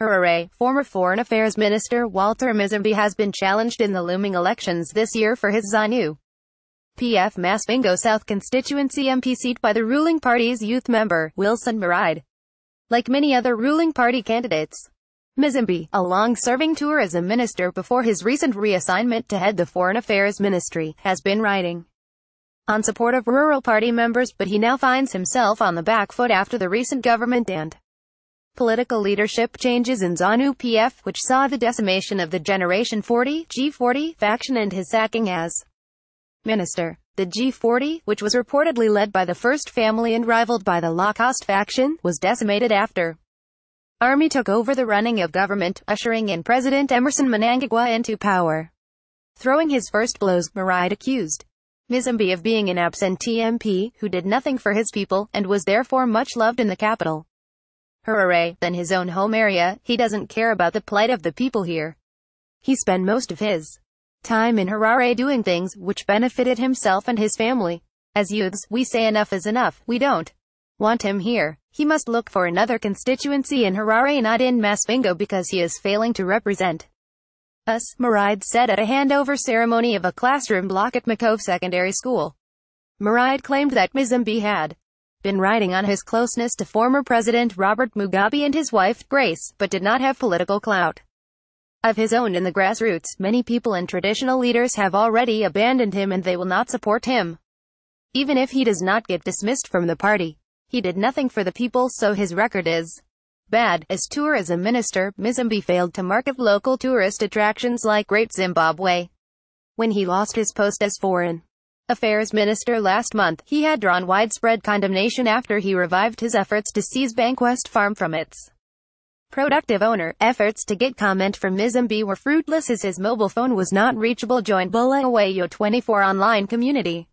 Harare, former Foreign Affairs Minister Walter Mizimbi has been challenged in the looming elections this year for his ZANU PF Masvingo South constituency MP seat by the ruling party's youth member, Wilson Maride. Like many other ruling party candidates, Mizimbi, a long-serving tourism minister before his recent reassignment to head the Foreign Affairs Ministry, has been writing on support of rural party members but he now finds himself on the back foot after the recent government and Political leadership changes in ZANU PF, which saw the decimation of the Generation 40 G40 faction and his sacking as minister. The G40, which was reportedly led by the First Family and rivaled by the Lacoste faction, was decimated after Army took over the running of government, ushering in President Emerson Mnangagwa into power. Throwing his first blows, Maride accused Mizambi of being an absentee MP, who did nothing for his people, and was therefore much loved in the capital. Harare than his own home area, he doesn't care about the plight of the people here. He spent most of his time in Harare doing things which benefited himself and his family. As youths, we say enough is enough, we don't want him here. He must look for another constituency in Harare not in Masvingo because he is failing to represent us, Maride said at a handover ceremony of a classroom block at Makove Secondary School. Maride claimed that Mizambi had been riding on his closeness to former President Robert Mugabe and his wife, Grace, but did not have political clout of his own in the grassroots. Many people and traditional leaders have already abandoned him and they will not support him. Even if he does not get dismissed from the party, he did nothing for the people so his record is bad. As tourism minister, Mizambi failed to market local tourist attractions like Great Zimbabwe when he lost his post as foreign Affairs minister last month, he had drawn widespread condemnation after he revived his efforts to seize Bankwest Farm from its productive owner. Efforts to get comment from Mizambi were fruitless as his mobile phone was not reachable joined Bulawayo 24 online community.